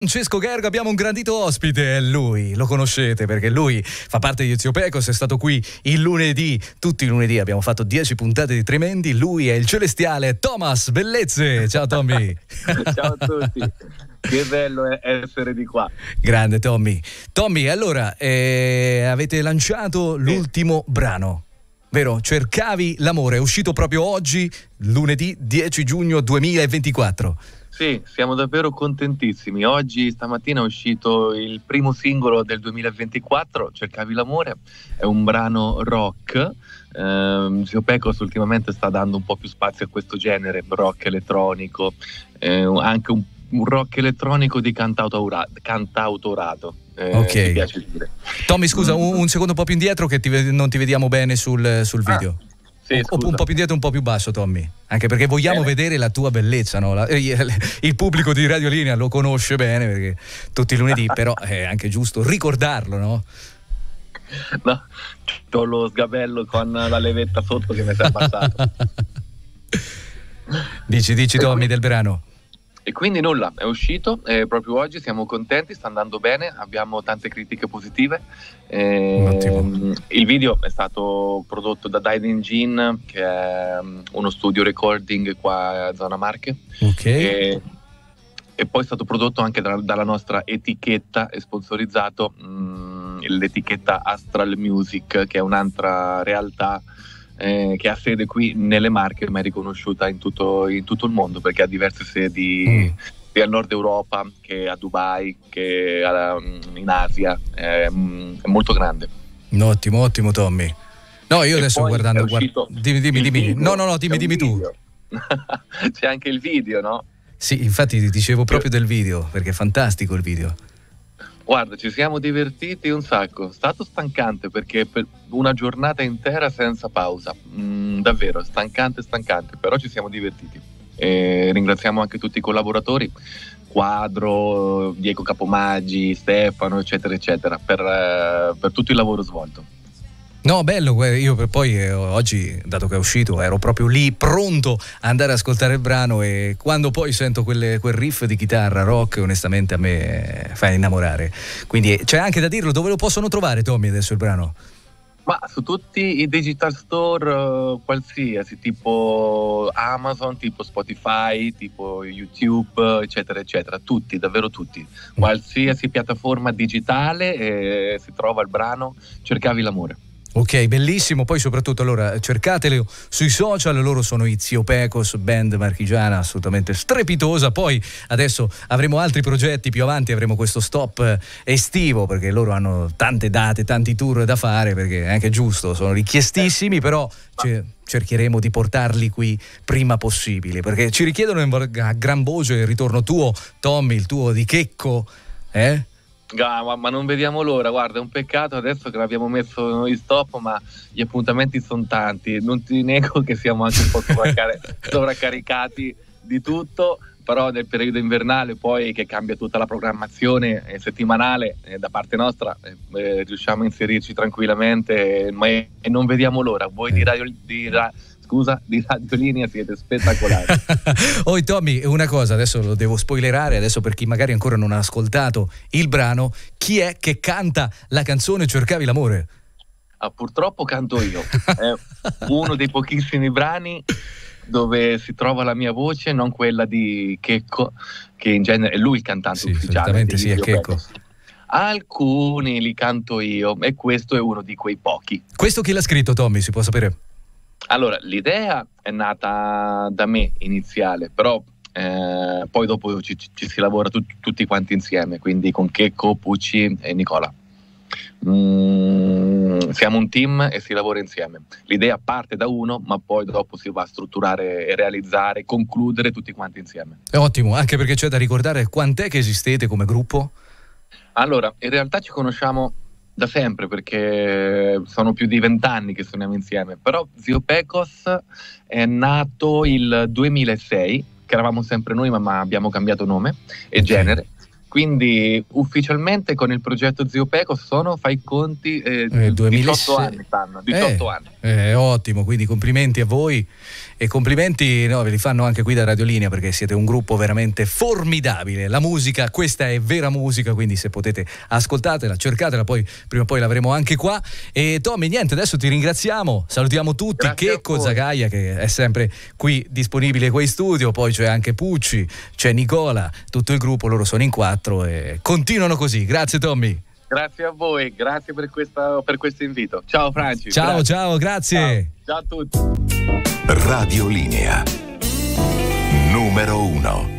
Francesco Gergo abbiamo un grandito ospite, è lui, lo conoscete perché lui fa parte di Ezio Pecos, è stato qui il lunedì, tutti i lunedì abbiamo fatto 10 puntate di Tremendi, lui è il celestiale Thomas Bellezze, ciao Tommy! ciao a tutti! Che bello essere di qua. Grande Tommy. Tommy, allora eh, avete lanciato l'ultimo eh. brano, vero? Cercavi l'amore, è uscito proprio oggi, lunedì 10 giugno 2024. Sì, siamo davvero contentissimi. Oggi, stamattina, è uscito il primo singolo del 2024, Cercavi l'amore, è un brano rock. Eh, Zio Pecos ultimamente sta dando un po' più spazio a questo genere, rock elettronico, eh, anche un, un, rock elettronico di cantautorato. cantautorato eh, ok. Tommy, scusa, mm. un, un, secondo un po' più indietro che ti, non ti vediamo bene sul, sul ah, video. Ah. Sì, o, un po' più indietro, un po' più basso, Tommy. Anche perché vogliamo eh, bene. vedere la tua bellezza. No? La, eh, il pubblico di Radio Linea lo conosce bene perché tutti i lunedì, però è anche giusto ricordarlo, no? No, ho lo sgabello con la levetta sotto che mi si è abbassato. dici, dici, Tommy, del brano. E quindi nulla, è uscito eh, proprio oggi, siamo contenti, sta andando bene, abbiamo tante critiche positive. Eh, il video è stato prodotto da Diving Gene, che è mm, uno studio recording qua a Zona Marche. Ok. E, e poi è stato prodotto anche da, dalla nostra etichetta e sponsorizzato mh, mm, l'etichetta Astral Music, che è un'altra realtà eh, che ha sede qui nelle Marche, ma è riconosciuta in tutto, in tutto il mondo perché ha diverse sedi. Mm sia al nord Europa che a Dubai che alla, mm, in Asia è, mm, è molto grande ottimo ottimo Tommy no io e adesso guardando guard... dimmi dimmi dimmi no no no dimmi dimmi tu c'è anche il video no? sì infatti ti dicevo proprio del video perché è fantastico il video Guarda, ci siamo divertiti un sacco. È stato stancante perché per una giornata intera senza pausa. Mm, davvero, stancante, stancante, però ci siamo divertiti. E ringraziamo anche tutti i collaboratori, Quadro, Diego Capomaggi, Stefano, eccetera, eccetera, per, eh, per tutto il lavoro svolto. No, bello, io poi eh, oggi, dato che è uscito, ero proprio lì pronto ad andare ad ascoltare il brano e quando poi sento quelle, quel riff di chitarra rock, onestamente a me eh, fa innamorare. Quindi eh, c'è anche da dirlo, dove lo possono trovare Tommy adesso il brano? Ma su tutti i digital store uh, qualsiasi, tipo Amazon, tipo Spotify, tipo YouTube, eccetera, eccetera, tutti, davvero tutti. Qualsiasi piattaforma digitale eh, si trova il brano Cercavi l'amore. Ok, bellissimo. Poi soprattutto allora cercatele sui social, loro sono Izio Pecos, band marchigiana assolutamente strepitosa. Poi adesso avremo altri progetti più avanti, avremo questo stop eh, estivo perché loro hanno tante date, tanti tour da fare perché è anche giusto, sono richiestissimi, certo. però cioè, cercheremo di portarli qui prima possibile perché ci richiedono a gran voce il ritorno tuo, Tommy, il tuo di Checco, eh? Ah, ma non vediamo l'ora, guarda, è un peccato adesso che l'abbiamo messo noi stop, ma gli appuntamenti sono tanti. Non ti nego che siamo anche un po' sovraccaricati di tutto, però nel periodo invernale poi che cambia tutta la programmazione eh, settimanale eh, da parte nostra eh, eh, riusciamo a inserirci tranquillamente ma è, e non vediamo l'ora voi di radio, di ra- scusa, di Radiolinea siete spettacolari. Oi Tommy, una cosa, adesso lo devo spoilerare, adesso per chi magari ancora non ha ascoltato il brano, chi è che canta la canzone Cercavi l'amore? Ah, purtroppo canto io, è uno dei pochissimi brani dove si trova la mia voce, non quella di Checco, che in genere è lui il cantante sì, ufficiale. Sì, è Checco. Alcuni li canto io e questo è uno di quei pochi. Questo chi l'ha scritto, Tommy? Si può sapere? Allora, l'idea è nata da me iniziale, però eh, poi dopo ci, ci, ci si lavora tu, tutti quanti insieme, quindi con Checco, Pucci e Nicola mh, mm, siamo un team e si lavora insieme. L'idea parte da uno, ma poi dopo si va a strutturare e realizzare, concludere tutti quanti insieme. È ottimo, anche perché c'è da ricordare quant'è che esistete come gruppo? Allora, in realtà ci conosciamo da sempre perché sono più di vent'anni che suoniamo insieme, però Zio Pecos è nato il 2006, che eravamo sempre noi ma, abbiamo cambiato nome e genere, quindi ufficialmente con il progetto Zio Peco sono, fai i conti, eh, eh, 18 anni 18 eh, anni. Eh, ottimo, quindi complimenti a voi e complimenti no, ve li fanno anche qui da Radiolinea perché siete un gruppo veramente formidabile. La musica, questa è vera musica, quindi se potete ascoltatela, cercatela, poi prima o poi l'avremo anche qua. E Tommy, niente, adesso ti ringraziamo, salutiamo tutti, Grazie Checco Zagaia che è sempre qui disponibile qua in studio, poi c'è anche Pucci, c'è Nicola, tutto il gruppo, loro sono in quattro 24 e continuano così. Grazie Tommy. Grazie a voi, grazie per, questa, per questo invito. Ciao Franci. Ciao, grazie. ciao, grazie. Ciao, ciao a tutti. Radiolinea numero 1.